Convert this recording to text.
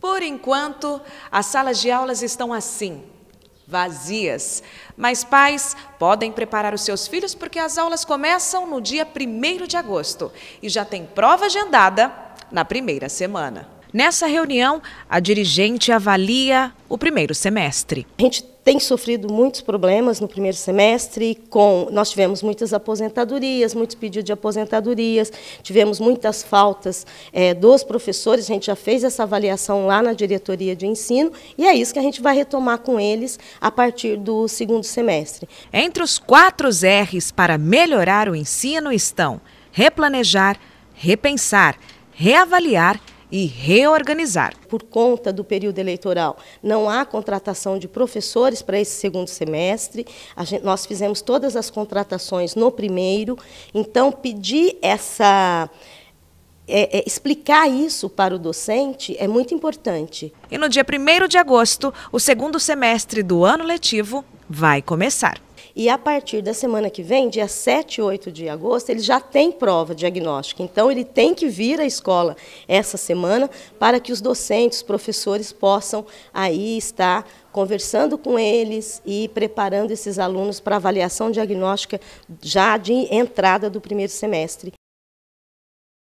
Por enquanto, as salas de aulas estão assim, vazias. Mas pais podem preparar os seus filhos porque as aulas começam no dia 1 de agosto e já tem prova agendada na primeira semana. Nessa reunião, a dirigente avalia o primeiro semestre. A gente tem sofrido muitos problemas no primeiro semestre com nós tivemos muitas aposentadorias, muitos pedidos de aposentadorias, tivemos muitas faltas é, dos professores. A gente já fez essa avaliação lá na diretoria de ensino e é isso que a gente vai retomar com eles a partir do segundo semestre. Entre os quatro R's para melhorar o ensino estão replanejar, repensar, reavaliar e reorganizar. Por conta do período eleitoral, não há contratação de professores para esse segundo semestre. Gente, nós fizemos todas as contratações no primeiro. Então, pedir essa. É, é, explicar isso para o docente é muito importante. E no dia 1 de agosto, o segundo semestre do ano letivo vai começar. E a partir da semana que vem, dia 7 e 8 de agosto, ele já tem prova diagnóstica. Então, ele tem que vir à escola essa semana para que os docentes, professores possam aí estar conversando com eles e preparando esses alunos para avaliação diagnóstica já de entrada do primeiro semestre.